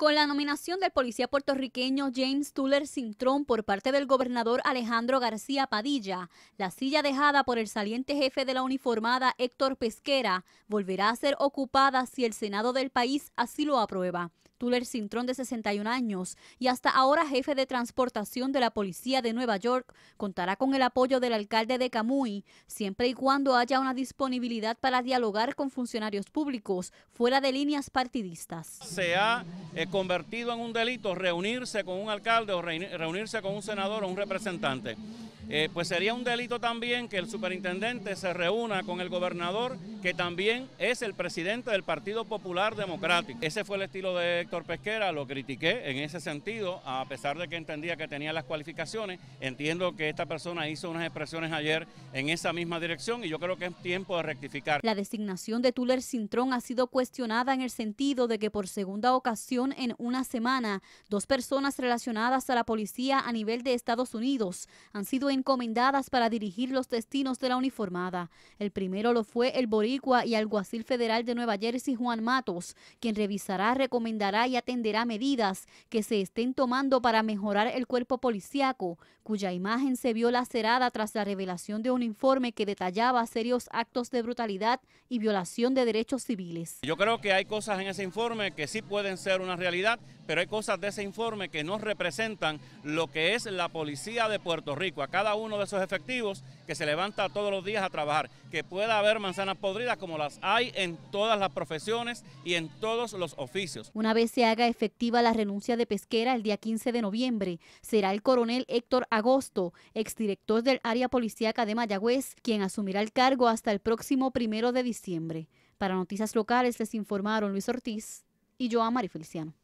Con la nominación del policía puertorriqueño James Tuller Sintrón por parte del gobernador Alejandro García Padilla, la silla dejada por el saliente jefe de la uniformada Héctor Pesquera volverá a ser ocupada si el Senado del país así lo aprueba. Tuller Sintrón, de 61 años y hasta ahora jefe de transportación de la policía de Nueva York, contará con el apoyo del alcalde de Camuy, siempre y cuando haya una disponibilidad para dialogar con funcionarios públicos fuera de líneas partidistas. Sea eh, convertido en un delito reunirse con un alcalde o reunirse con un senador o un representante. Eh, pues sería un delito también que el superintendente se reúna con el gobernador, que también es el presidente del Partido Popular Democrático. Ese fue el estilo de Héctor Pesquera, lo critiqué en ese sentido, a pesar de que entendía que tenía las cualificaciones. Entiendo que esta persona hizo unas expresiones ayer en esa misma dirección y yo creo que es tiempo de rectificar. La designación de Tuller Cintrón ha sido cuestionada en el sentido de que por segunda ocasión en una semana. Dos personas relacionadas a la policía a nivel de Estados Unidos han sido encomendadas para dirigir los destinos de la uniformada. El primero lo fue el boricua y alguacil federal de Nueva Jersey, Juan Matos, quien revisará, recomendará y atenderá medidas que se estén tomando para mejorar el cuerpo policiaco, cuya imagen se vio lacerada tras la revelación de un informe que detallaba serios actos de brutalidad y violación de derechos civiles. Yo creo que hay cosas en ese informe que sí pueden ser una realidad, pero hay cosas de ese informe que no representan lo que es la policía de Puerto Rico, a cada uno de esos efectivos que se levanta todos los días a trabajar, que pueda haber manzanas podridas como las hay en todas las profesiones y en todos los oficios. Una vez se haga efectiva la renuncia de Pesquera el día 15 de noviembre, será el coronel Héctor Agosto, exdirector del área policíaca de Mayagüez, quien asumirá el cargo hasta el próximo primero de diciembre. Para Noticias Locales les informaron Luis Ortiz y yo a Mari Feliciano.